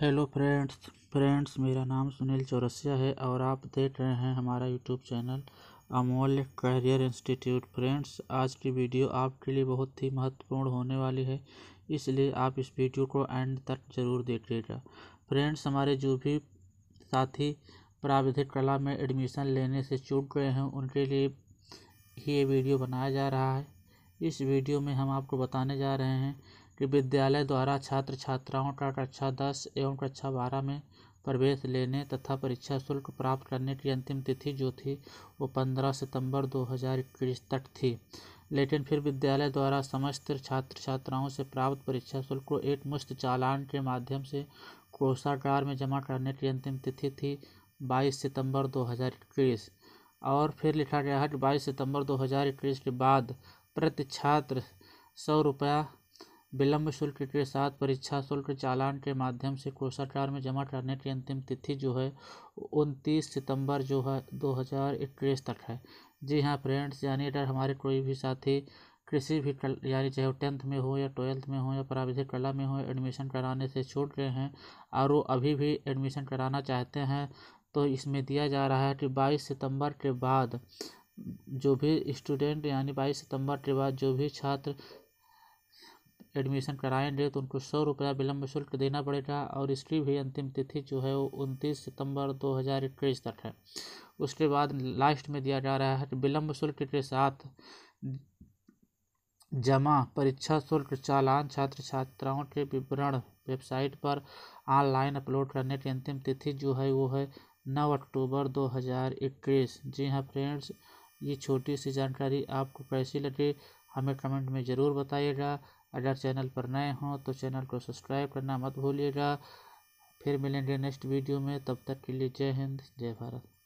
hello friends friends मेरा नाम सुनील चौरसिया है और आप देख रहे हैं हमारा YouTube channel Amulya career institute friends आज की वीडियो आपके लिए बहुत ही महत्वपूर्ण होने वाली है इसलिए आप इस वीडियो को एंड तक जरूर देखिएगा फ्रेंड्स हमारे जो भी साथी प्राविधिक कला में एडमिशन लेने से चूट गए हैं उनके लिए ही ये वीडियो बनाया जा रहा है इस वीडियो में हम आपको बताने जा रहे हैं कि विद्यालय द्वारा छात्र छात्राओं का कक्षा दस एवं कक्षा बारह में प्रवेश लेने तथा परीक्षा शुल्क प्राप्त करने की अंतिम तिथि जो थी वो पंद्रह सितंबर दो हजार इक्कीस तक थी लेकिन फिर विद्यालय द्वारा समस्त छात्र छात्राओं से प्राप्त परीक्षा शुल्क को एक मुश्त चालान के माध्यम से कोषागार में जमा करने की अंतिम तिथि थी बाईस सितंबर दो हजार इक्कीस और फिर लिखा गया है कि बाईस सितंबर दो हजार इक्कीस के बाद प्रति छात्र सौ रुपया विलम्ब शुल्क के साथ परीक्षा शुल्क चालान के माध्यम से कोषागार में जमा करने की अंतिम तिथि जो है उनतीस सितंबर जो है दो हज़ार इक्कीस तक है जी हाँ फ्रेंड्स यानी अगर हमारे कोई भी साथी किसी भी कल यानी चाहे वो टेंथ में हो या ट्वेल्थ में हो या प्राविधिक कला में हो एडमिशन कराने से छूट गए हैं और वो अभी भी एडमिशन कराना चाहते हैं तो इसमें दिया जा रहा है कि बाईस सितंबर के बाद जो भी स्टूडेंट यानी बाईस सितंबर के बाद जो भी छात्र एडमिशन कराएंगे तो उनको सौ रुपया विलम्ब शुल्क देना पड़ेगा और इसकी भी अंतिम तिथि जो है वो उनतीस सितंबर 2021 तक है उसके बाद लास्ट में दिया जा रहा है कि विलम्ब शुल्क के साथ जमा परीक्षा शुल्क चालान छात्र छात्राओं के विवरण वेबसाइट पर ऑनलाइन अपलोड करने की अंतिम तिथि जो है वो है नौ अक्टूबर दो जी हाँ फ्रेंड्स ये छोटी सी जानकारी आपको कैसी लगी हमें कमेंट में ज़रूर बताइएगा अगर चैनल पर नए हों तो चैनल को सब्सक्राइब करना मत भूलिएगा फिर मिलेंगे नेक्स्ट वीडियो में तब तक के लिए जय हिंद जय भारत